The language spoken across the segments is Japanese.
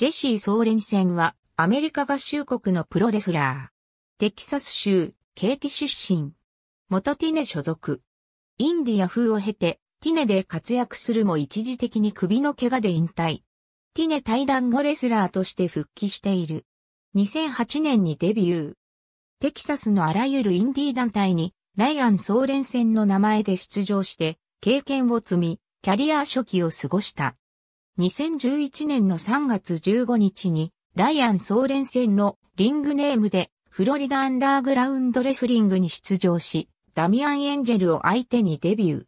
ジェシー・ソーレンセは、アメリカ合衆国のプロレスラー。テキサス州、ケーティ出身。元ティネ所属。インディア風を経て、ティネで活躍するも一時的に首の怪我で引退。ティネ対談後レスラーとして復帰している。2008年にデビュー。テキサスのあらゆるインディー団体に、ライアン・ソーレンセの名前で出場して、経験を積み、キャリア初期を過ごした。2011年の3月15日に、ライアン総連戦のリングネームで、フロリダアンダーグラウンドレスリングに出場し、ダミアン・エンジェルを相手にデビュー。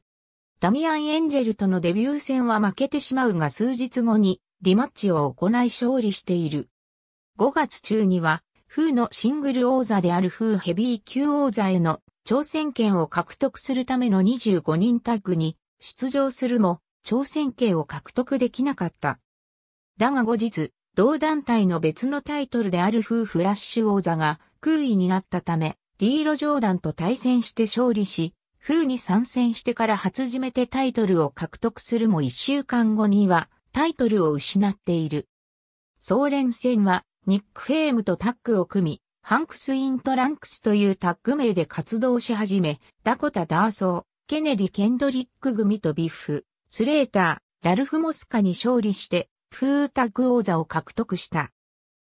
ダミアン・エンジェルとのデビュー戦は負けてしまうが数日後にリマッチを行い勝利している。5月中には、フーのシングル王座であるフーヘビー級王座への挑戦権を獲得するための25人タッグに出場するも、朝鮮系を獲得できなかった。だが後日、同団体の別のタイトルであるフーフラッシュ王座が空位になったため、ディーロ・ジョーダンと対戦して勝利し、フーに参戦してから初じめてタイトルを獲得するも一週間後にはタイトルを失っている。総連戦はニック・フェームとタッグを組み、ハンクス・イントランクスというタッグ名で活動し始め、ダコタ・ダーソー、ケネディ・ケンドリック組とビッフ、スレーター、ラルフ・モスカに勝利して、フータグ王座を獲得した。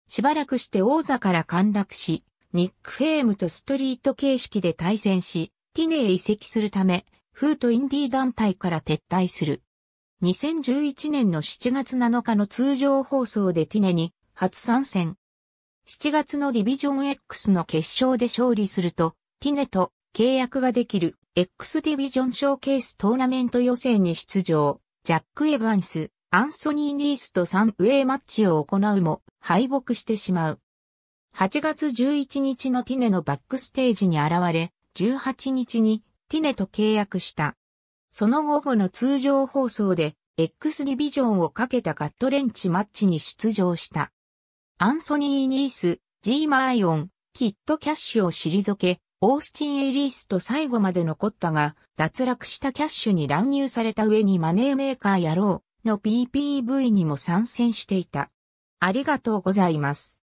しばらくして王座から陥落し、ニック・フェームとストリート形式で対戦し、ティネへ移籍するため、フーとインディー団体から撤退する。2011年の7月7日の通常放送でティネに初参戦。7月のディビジョン X の決勝で勝利すると、ティネと契約ができる X ディビジョンショーケーストーナメント予選に出場、ジャック・エヴァンス、アンソニー・ニースと3ウェイマッチを行うも敗北してしまう。8月11日のティネのバックステージに現れ、18日にティネと契約した。その後後の通常放送で、X ディビジョンをかけたガットレンチマッチに出場した。アンソニー・ニース、ジーマーイオン、キット・キャッシュを退け、オースチン・エリースと最後まで残ったが、脱落したキャッシュに乱入された上にマネーメーカー野郎の PPV にも参戦していた。ありがとうございます。